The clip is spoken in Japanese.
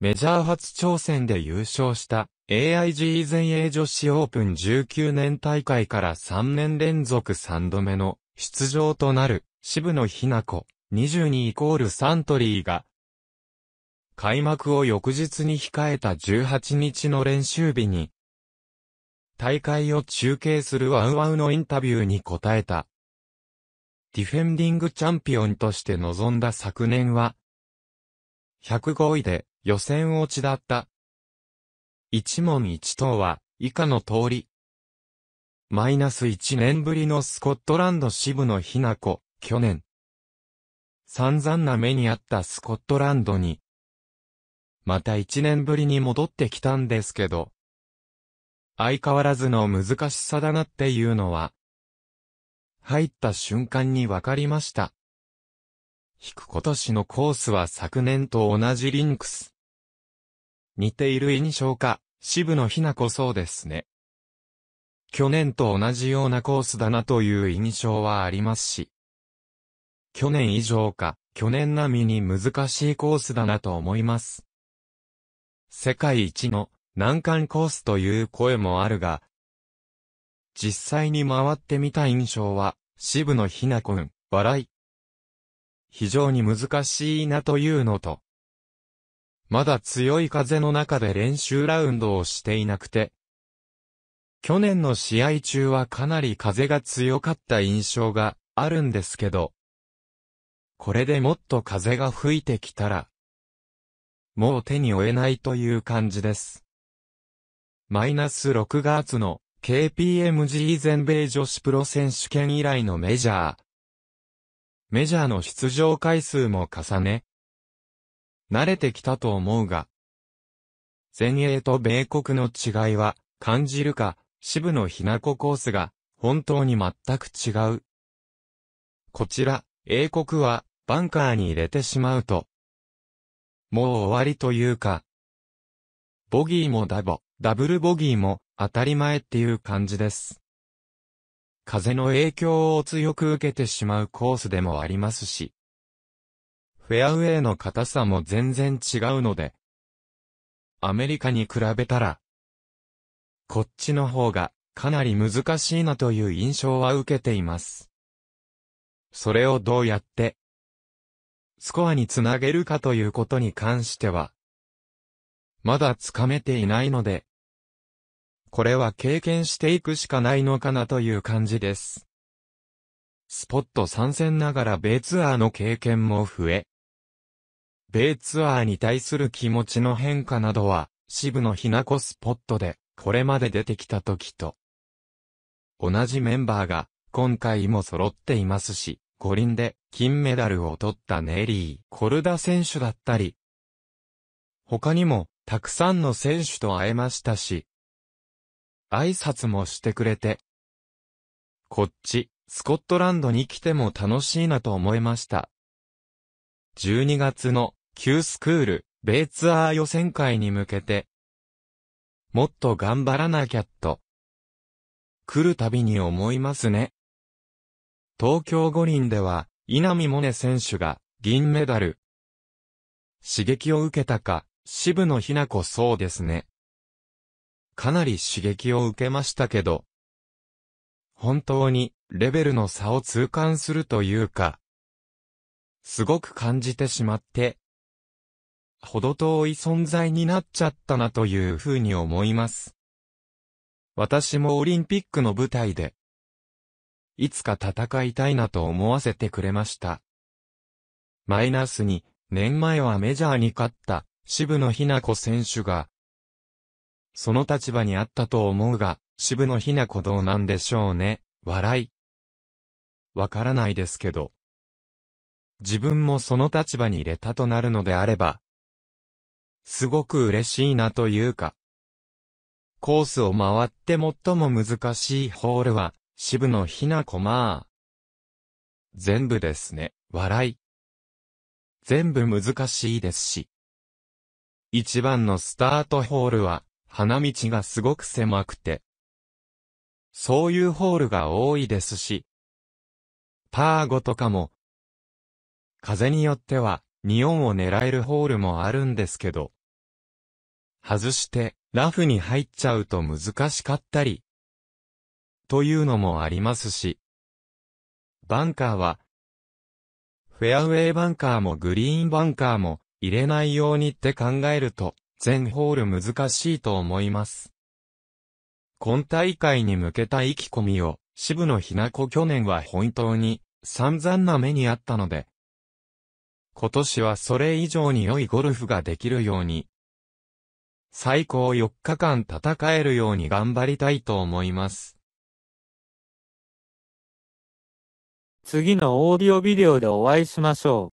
メジャー初挑戦で優勝した AIG 全英女子オープン19年大会から3年連続3度目の出場となる渋野日向子22イコールサントリーが開幕を翌日に控えた18日の練習日に大会を中継するワウワウのインタビューに答えた。ディフェンディングチャンピオンとして臨んだ昨年は、105位で予選落ちだった。一問一答は、以下の通り。マイナス1年ぶりのスコットランド支部のひな子、去年。散々な目にあったスコットランドに。また1年ぶりに戻ってきたんですけど。相変わらずの難しさだなっていうのは。入った瞬間にわかりました。引く今年のコースは昨年と同じリンクス。似ている印象か、渋野ひな子そうですね。去年と同じようなコースだなという印象はありますし。去年以上か、去年並みに難しいコースだなと思います。世界一の難関コースという声もあるが、実際に回ってみた印象は、渋野日向子ん、笑い。非常に難しいなというのと、まだ強い風の中で練習ラウンドをしていなくて、去年の試合中はかなり風が強かった印象があるんですけど、これでもっと風が吹いてきたら、もう手に負えないという感じです。マイナス6月の KPMG 全米女子プロ選手権以来のメジャー。メジャーの出場回数も重ね、慣れてきたと思うが、前衛と米国の違いは感じるか、支部のひなこコースが本当に全く違う。こちら、英国はバンカーに入れてしまうと、もう終わりというか、ボギーもダボ、ダブルボギーも当たり前っていう感じです。風の影響を強く受けてしまうコースでもありますし、フェアウェイの硬さも全然違うので、アメリカに比べたら、こっちの方がかなり難しいなという印象は受けています。それをどうやって、スコアにつなげるかということに関しては、まだつかめていないので、これは経験していくしかないのかなという感じです。スポット参戦ながら米ツアーの経験も増え、米ツアーに対する気持ちの変化などは、渋野日向子スポットで、これまで出てきた時と、同じメンバーが、今回も揃っていますし、五輪で金メダルを取ったネリー・コルダ選手だったり、他にも、たくさんの選手と会えましたし、挨拶もしてくれて、こっち、スコットランドに来ても楽しいなと思いました。12月の旧スクール、ベツアー予選会に向けて、もっと頑張らなきゃっと、来るたびに思いますね。東京五輪では、稲見萌寧選手が銀メダル。刺激を受けたか、渋野ひな子そうですね。かなり刺激を受けましたけど、本当にレベルの差を痛感するというか、すごく感じてしまって、ほど遠い存在になっちゃったなというふうに思います。私もオリンピックの舞台で、いつか戦いたいなと思わせてくれました。マイナスに、年前はメジャーに勝った渋野日向子選手が、その立場にあったと思うが、渋野日向子どうなんでしょうね、笑い。わからないですけど。自分もその立場に入れたとなるのであれば、すごく嬉しいなというか。コースを回って最も難しいホールは、渋野ひなこまあ。全部ですね、笑い。全部難しいですし。一番のスタートホールは、花道がすごく狭くて。そういうホールが多いですし。パー5とかも。風によっては、2音を狙えるホールもあるんですけど。外して、ラフに入っちゃうと難しかったり、というのもありますし、バンカーは、フェアウェイバンカーもグリーンバンカーも入れないようにって考えると、全ホール難しいと思います。今大会に向けた意気込みを、渋野ひな子去年は本当に散々な目にあったので、今年はそれ以上に良いゴルフができるように、最高4日間戦えるように頑張りたいと思います。次のオーディオビデオでお会いしましょう。